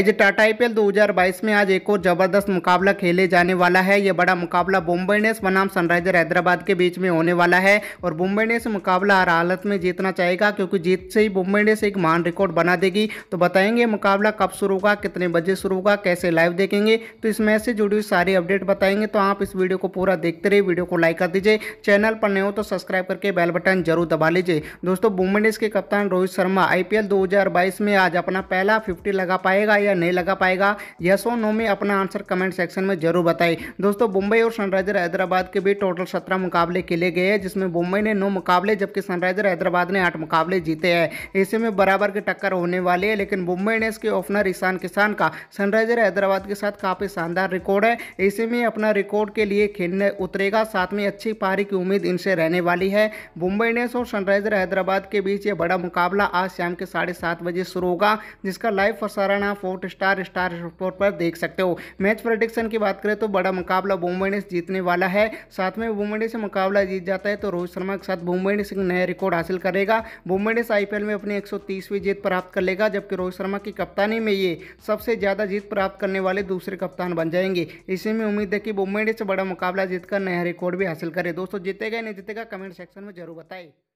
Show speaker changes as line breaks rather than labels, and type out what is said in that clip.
as Tata आई 2022 में आज एक और जबरदस्त मुकाबला खेले जाने वाला है यह बड़ा मुकाबला मुंबई इंडियंस बनाम सनराइजर हैदराबाद के बीच में होने वाला है और मुंबई इंडियंस मुकाबला हर हालत में जीतना चाहेगा क्योंकि जीत से ही मुंबई इंडियंस एक महान रिकॉर्ड बना देगी तो बताएंगे मुकाबला कब शुरू होगा कितने बजे शुरू होगा कैसे लाइव देखेंगे तो इस मैच से जुड़ी हुई सारी अपडेट बताएंगे तो आप इस वीडियो को पूरा देखते रहिए वीडियो को लाइक कर दीजिए चैनल पर नए हो तो सब्सक्राइब करके बेल बटन जरूर दबा लीजिए दोस्तों मुंबई इंडियंस के कप्तान रोहित शर्मा आई पी में आज अपना पहला फिफ्टी लगा पाएगा या या नहीं लगा पाएगा यस और नो में अपना आंसर कमेंट सेक्शन में जरूर बताए दोस्तों मुंबई और सनराइजर हैदराबाद के बीच टोटल सत्रह मुकाबले खेले गए हैं जिसमें मुंबई ने नौ मुकाबले जबकि सनराइजर हैदराबाद ने आठ मुकाबले जीते हैं ऐसे में बराबर की टक्कर होने वाली है लेकिन मुंबई ने इसके ओपनर ईशान किसान का सनराइजर हैदराबाद के साथ काफ़ी शानदार रिकॉर्ड है ऐसे में अपना रिकॉर्ड के लिए खेलने उतरेगा साथ में अच्छी पारी की उम्मीद इनसे रहने वाली है मुंबई इंडियंस और सनराइजर हैदराबाद के बीच ये बड़ा मुकाबला आज शाम के साढ़े सात बजे शुरू होगा जिसका लाइव प्रसारण आप स्पोर्ट स्टार स्टार स्पोर्ट पर देख सकते हो मैच प्रोडिक्शन की बात करें तो बड़ा मुकाबला बुमराह इंडियंस जीतने वाला है साथ में बुमराह इंडियंस मुकाबला जीत जाता है तो रोहित शर्मा के साथ बुमराह सिंह नया रिकॉर्ड हासिल करेगा इंडियंस आई में अपनी एक जीत प्राप्त कर लेगा जबकि रोहित शर्मा की कप्तानी में ये सबसे ज़्यादा जीत प्राप्त करने वाले दूसरे कप्तान बन जाएंगे इसी में उम्मीद है कि बुमराह इंडियंस बड़ा मुकाबला जीतकर नया रिकॉर्ड भी हासिल करे दोस्तों जीतेगा नहीं जीतेगा कमेंट सेक्शन में जरूर बताएं